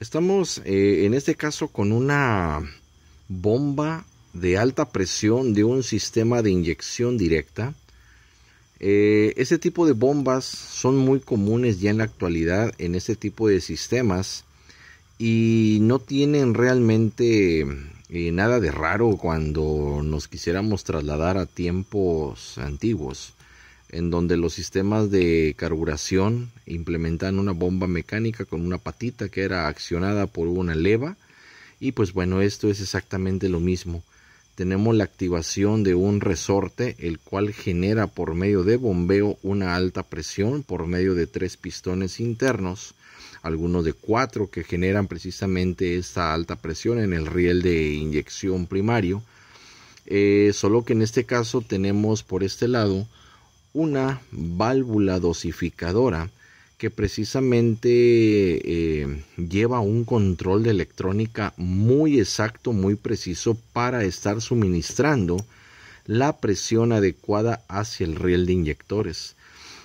Estamos eh, en este caso con una bomba de alta presión de un sistema de inyección directa. Eh, este tipo de bombas son muy comunes ya en la actualidad en este tipo de sistemas y no tienen realmente eh, nada de raro cuando nos quisiéramos trasladar a tiempos antiguos en donde los sistemas de carburación implementan una bomba mecánica con una patita que era accionada por una leva y pues bueno esto es exactamente lo mismo tenemos la activación de un resorte el cual genera por medio de bombeo una alta presión por medio de tres pistones internos algunos de cuatro que generan precisamente esta alta presión en el riel de inyección primario eh, solo que en este caso tenemos por este lado una válvula dosificadora que precisamente eh, lleva un control de electrónica muy exacto, muy preciso para estar suministrando la presión adecuada hacia el riel de inyectores.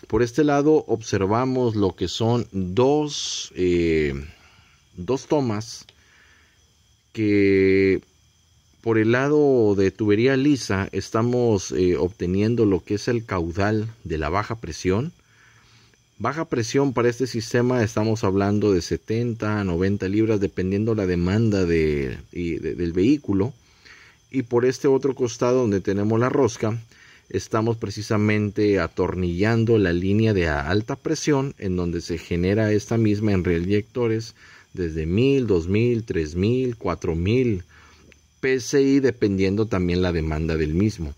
Por este lado observamos lo que son dos, eh, dos tomas que por el lado de tubería lisa estamos eh, obteniendo lo que es el caudal de la baja presión. Baja presión para este sistema estamos hablando de 70 a 90 libras dependiendo la demanda del vehículo. Y por este otro costado donde tenemos la rosca estamos precisamente atornillando la línea de alta presión en donde se genera esta misma en reyectores desde 1000, 2000, 3000, 4000 PSI dependiendo también la demanda del mismo.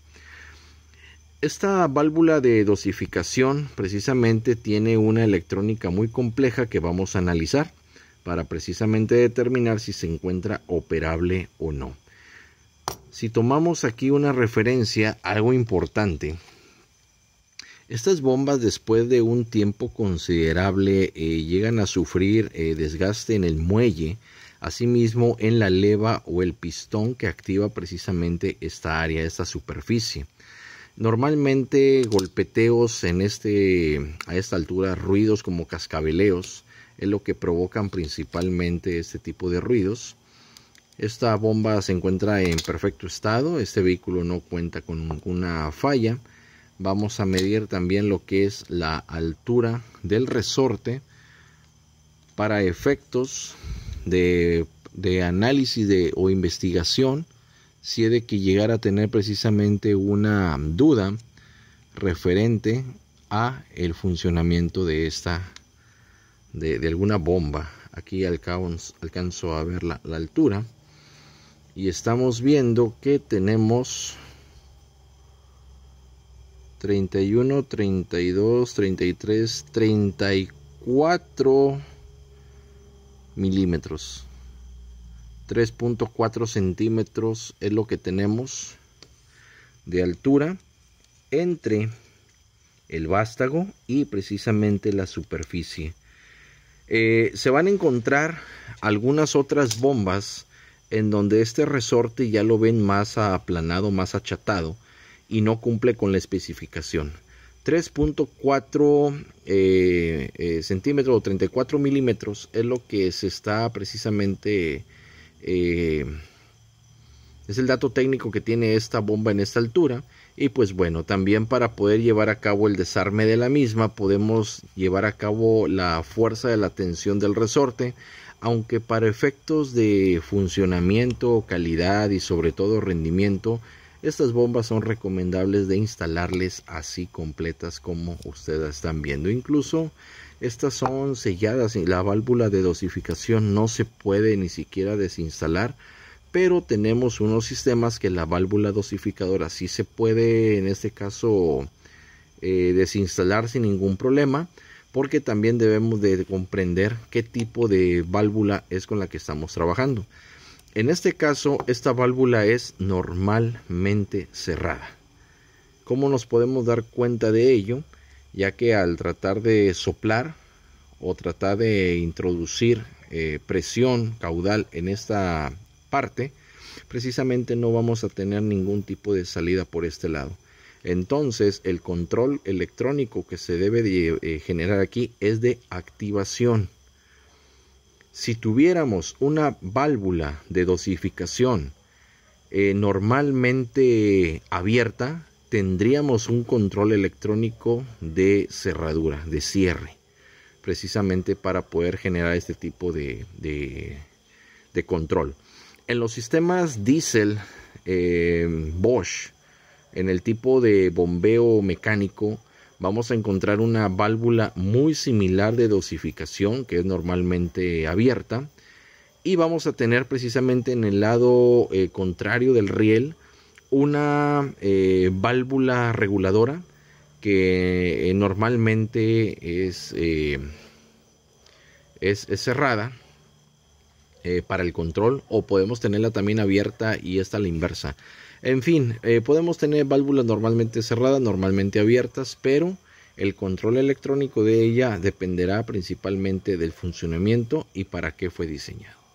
Esta válvula de dosificación precisamente tiene una electrónica muy compleja que vamos a analizar para precisamente determinar si se encuentra operable o no. Si tomamos aquí una referencia, algo importante, estas bombas después de un tiempo considerable eh, llegan a sufrir eh, desgaste en el muelle, Asimismo, en la leva o el pistón que activa precisamente esta área, esta superficie. Normalmente golpeteos en este, a esta altura, ruidos como cascabeleos, es lo que provocan principalmente este tipo de ruidos. Esta bomba se encuentra en perfecto estado, este vehículo no cuenta con ninguna falla. Vamos a medir también lo que es la altura del resorte para efectos de, análisis de, o investigación, si he de que llegar a tener precisamente una duda referente a el funcionamiento de esta, de, alguna bomba. Aquí alcanzo, alcanzo a ver la, la altura y estamos viendo que tenemos 31, 32, 33, 34 milímetros 3.4 centímetros es lo que tenemos de altura entre el vástago y precisamente la superficie eh, se van a encontrar algunas otras bombas en donde este resorte ya lo ven más aplanado, más achatado y no cumple con la especificación. 3.4 eh, eh, centímetros o 34 milímetros es lo que se está precisamente eh, es el dato técnico que tiene esta bomba en esta altura y pues bueno también para poder llevar a cabo el desarme de la misma podemos llevar a cabo la fuerza de la tensión del resorte aunque para efectos de funcionamiento calidad y sobre todo rendimiento estas bombas son recomendables de instalarles así completas como ustedes están viendo. Incluso estas son selladas y la válvula de dosificación no se puede ni siquiera desinstalar. Pero tenemos unos sistemas que la válvula dosificadora sí se puede en este caso eh, desinstalar sin ningún problema porque también debemos de comprender qué tipo de válvula es con la que estamos trabajando. En este caso, esta válvula es normalmente cerrada. ¿Cómo nos podemos dar cuenta de ello? Ya que al tratar de soplar o tratar de introducir eh, presión caudal en esta parte, precisamente no vamos a tener ningún tipo de salida por este lado. Entonces, el control electrónico que se debe eh, generar aquí es de activación si tuviéramos una válvula de dosificación eh, normalmente abierta, tendríamos un control electrónico de cerradura, de cierre, precisamente para poder generar este tipo de, control. En los sistemas diesel eh, Bosch, en el tipo de bombeo mecánico, vamos a encontrar una válvula muy similar de dosificación que es normalmente abierta y vamos a tener precisamente en el lado eh, contrario del riel una eh, válvula reguladora que eh, normalmente es, es cerrada eh, para el control o podemos tenerla también abierta y esta la inversa. En fin, eh, podemos tener válvulas normalmente cerradas, normalmente abiertas, pero el control electrónico de ella dependerá principalmente del funcionamiento y para qué fue diseñado.